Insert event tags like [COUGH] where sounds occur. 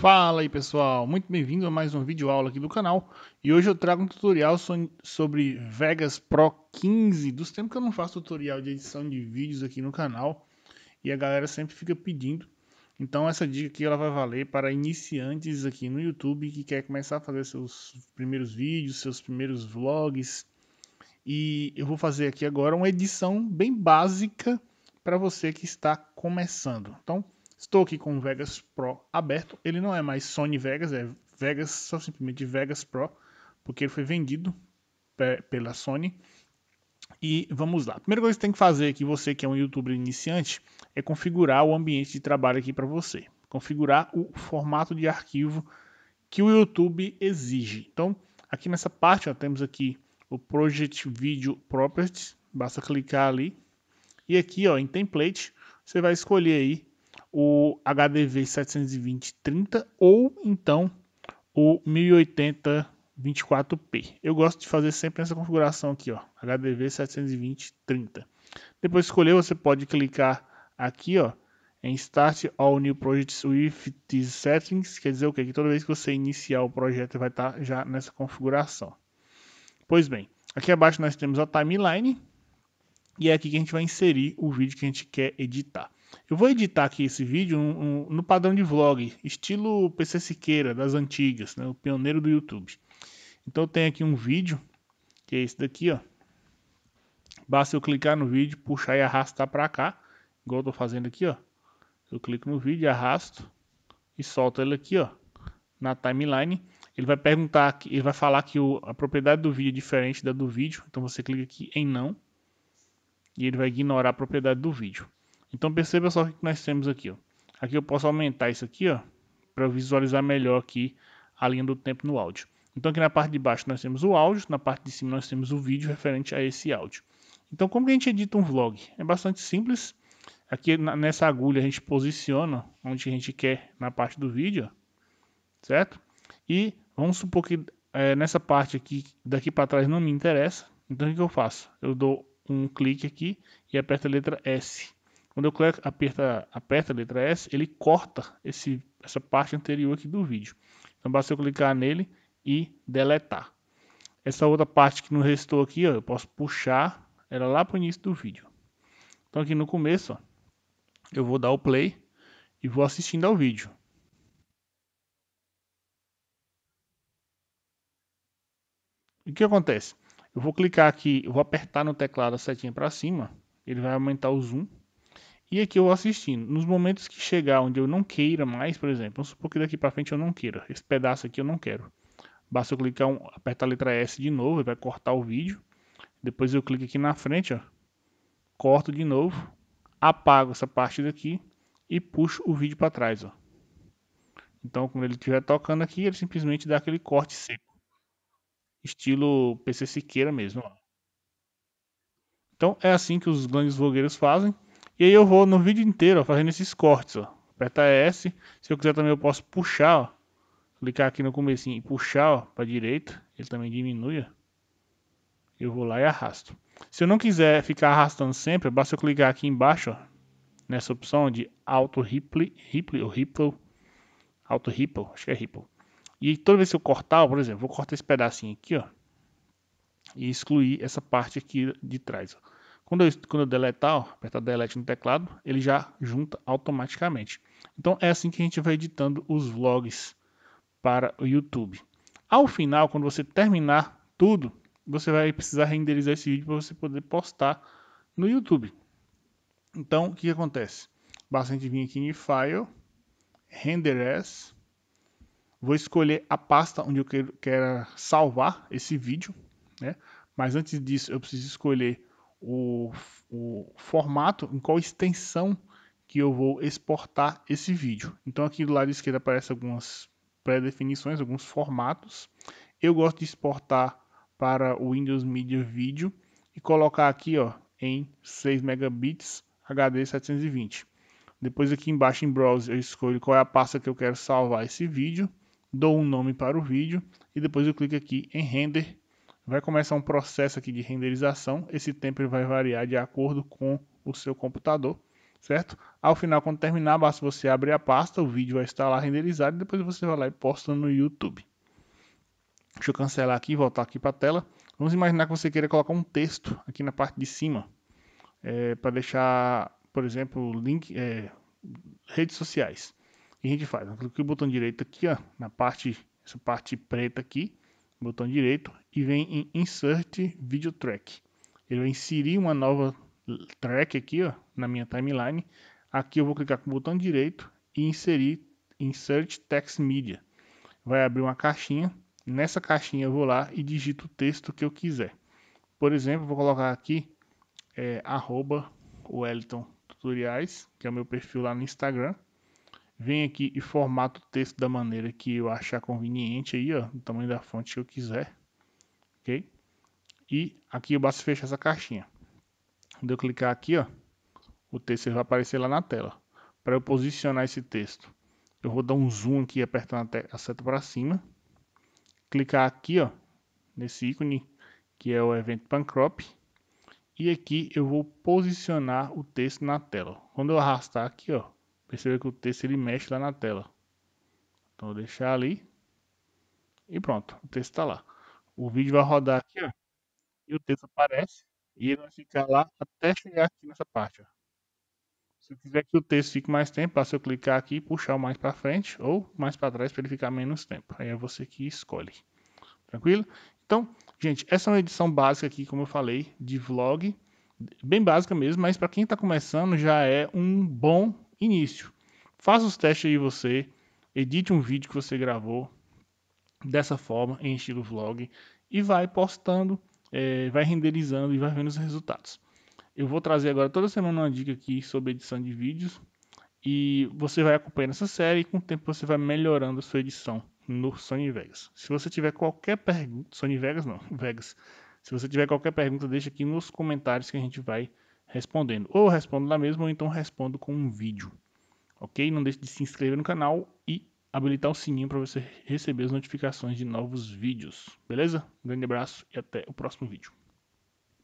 Fala aí pessoal, muito bem-vindo a mais um vídeo aula aqui do canal e hoje eu trago um tutorial sobre Vegas Pro 15. Dos tempos que eu não faço tutorial de edição de vídeos aqui no canal e a galera sempre fica pedindo, então essa dica aqui ela vai valer para iniciantes aqui no YouTube que quer começar a fazer seus primeiros vídeos, seus primeiros vlogs e eu vou fazer aqui agora uma edição bem básica para você que está começando. Então Estou aqui com o Vegas Pro aberto. Ele não é mais Sony Vegas, é Vegas, só simplesmente Vegas Pro, porque ele foi vendido pela Sony. E vamos lá. A primeira coisa que você tem que fazer aqui, você que é um youtuber iniciante, é configurar o ambiente de trabalho aqui para você. Configurar o formato de arquivo que o YouTube exige. Então, aqui nessa parte, ó, temos aqui o Project Video Properties. Basta clicar ali. E aqui ó, em Template, você vai escolher aí o HDV 720-30 ou então o 1080 24p. Eu gosto de fazer sempre essa configuração aqui, ó, HDV 720-30. Depois de escolher, você pode clicar aqui, ó, em Start All New Projects with these settings, quer dizer o que? toda vez que você iniciar o projeto vai estar tá já nessa configuração. Pois bem, aqui abaixo nós temos a timeline e é aqui que a gente vai inserir o vídeo que a gente quer editar. Eu vou editar aqui esse vídeo um, um, no padrão de vlog, estilo PC Siqueira, das antigas, né? o pioneiro do YouTube. Então eu tenho aqui um vídeo, que é esse daqui, ó. Basta eu clicar no vídeo, puxar e arrastar para cá, igual eu tô fazendo aqui, ó. Eu clico no vídeo, arrasto e solto ele aqui, ó, na timeline. Ele vai perguntar, ele vai falar que o, a propriedade do vídeo é diferente da do vídeo, então você clica aqui em não e ele vai ignorar a propriedade do vídeo. Então perceba só o que nós temos aqui. Ó. Aqui eu posso aumentar isso aqui, ó, para visualizar melhor aqui a linha do tempo no áudio. Então aqui na parte de baixo nós temos o áudio, na parte de cima nós temos o vídeo referente a esse áudio. Então como que a gente edita um vlog? É bastante simples. Aqui nessa agulha a gente posiciona onde a gente quer na parte do vídeo, certo? E vamos supor que é, nessa parte aqui, daqui para trás não me interessa. Então o que eu faço? Eu dou um clique aqui e aperto a letra S. Quando eu aperta, aperta a letra S, ele corta esse, essa parte anterior aqui do vídeo. Então basta eu clicar nele e deletar. Essa outra parte que não restou aqui, ó, eu posso puxar ela lá para o início do vídeo. Então aqui no começo, ó, eu vou dar o play e vou assistindo ao vídeo. o que acontece? Eu vou clicar aqui, eu vou apertar no teclado a setinha para cima, ele vai aumentar o zoom e aqui eu vou assistindo. Nos momentos que chegar onde eu não queira mais, por exemplo, vamos supor que daqui para frente eu não queira. Esse pedaço aqui eu não quero. Basta eu clicar, um, apertar a letra S de novo, ele vai cortar o vídeo. Depois eu clico aqui na frente, ó. Corto de novo. Apago essa parte daqui e puxo o vídeo para trás, ó. Então, quando ele estiver tocando aqui, ele simplesmente dá aquele corte seco. Estilo PC Siqueira mesmo, ó. Então, é assim que os grandes vogueiros fazem. E aí eu vou no vídeo inteiro ó, fazendo esses cortes, ó. Apertar S. Se eu quiser também eu posso puxar, ó. Clicar aqui no comecinho e puxar, para direita. Ele também diminui, ó. Eu vou lá e arrasto. Se eu não quiser ficar arrastando sempre, basta eu clicar aqui embaixo, ó, nessa opção de Auto Ripple, Ripple ou Ripple, Auto Ripple, acho que é Ripple. E toda vez que eu cortar, ó, por exemplo, vou cortar esse pedacinho aqui, ó, e excluir essa parte aqui de trás, ó. Quando eu, quando eu deletar, ó, apertar delete no teclado, ele já junta automaticamente. Então é assim que a gente vai editando os vlogs para o YouTube. Ao final, quando você terminar tudo, você vai precisar renderizar esse vídeo para você poder postar no YouTube. Então, o que acontece? Basta a gente vir aqui em File, Render As, vou escolher a pasta onde eu quero, quero salvar esse vídeo, né? Mas antes disso, eu preciso escolher o, o formato, em qual extensão que eu vou exportar esse vídeo. Então aqui do lado esquerdo aparecem algumas pré-definições, alguns formatos. Eu gosto de exportar para o Windows Media Video e colocar aqui ó, em 6 megabits HD 720. Depois aqui embaixo em browser eu escolho qual é a pasta que eu quero salvar esse vídeo, dou um nome para o vídeo e depois eu clico aqui em render vai começar um processo aqui de renderização. Esse tempo ele vai variar de acordo com o seu computador, certo? Ao final, quando terminar, basta você abrir a pasta, o vídeo vai estar lá renderizado e depois você vai lá e posta no YouTube. Deixa eu cancelar aqui, e voltar aqui para a tela. Vamos imaginar que você queira colocar um texto aqui na parte de cima, é, para deixar, por exemplo, link, é, redes sociais. O que a gente faz? Clica o botão direito aqui, ó, na parte, essa parte preta aqui, botão direito, e vem em Insert Video Track. Ele vai inserir uma nova track aqui, ó, na minha timeline. Aqui eu vou clicar com o botão direito e inserir Insert Text Media. Vai abrir uma caixinha. Nessa caixinha eu vou lá e digito o texto que eu quiser. Por exemplo, vou colocar aqui é, Wellington Tutoriais, que é o meu perfil lá no Instagram venho aqui e formato o texto da maneira que eu achar conveniente aí, ó, do tamanho da fonte que eu quiser, ok? E aqui eu basta fechar essa caixinha. Quando eu clicar aqui, ó, o texto vai aparecer lá na tela. Para eu posicionar esse texto, eu vou dar um zoom aqui apertando a seta para cima. Clicar aqui, ó, nesse ícone, que é o evento Pancrop. E aqui eu vou posicionar o texto na tela. Quando eu arrastar aqui, ó, perceber que o texto ele mexe lá na tela. Então vou deixar ali. E pronto, o texto está lá. O vídeo vai rodar aqui, ó. E o texto aparece. E ele vai ficar lá até chegar aqui nessa parte, ó. Se eu quiser que o texto fique mais tempo, basta eu clicar aqui e puxar o mais para frente ou mais para trás para ele ficar menos tempo. Aí é você que escolhe. Tranquilo? Então, gente, essa é uma edição básica aqui, como eu falei, de vlog. Bem básica mesmo, mas para quem está começando já é um bom início. Faça os testes aí você, edite um vídeo que você gravou dessa forma, em estilo vlog, e vai postando, é, vai renderizando e vai vendo os resultados. Eu vou trazer agora toda semana uma dica aqui sobre edição de vídeos e você vai acompanhando essa série e com o tempo você vai melhorando a sua edição no Sony Vegas. Se você tiver qualquer pergunta, Sony Vegas não, [LAUGHS] Vegas. Se você tiver qualquer pergunta, deixa aqui nos comentários que a gente vai respondendo. Ou respondo lá mesmo, ou então respondo com um vídeo. Ok? Não deixe de se inscrever no canal e habilitar o sininho para você receber as notificações de novos vídeos. Beleza? Um grande abraço e até o próximo vídeo.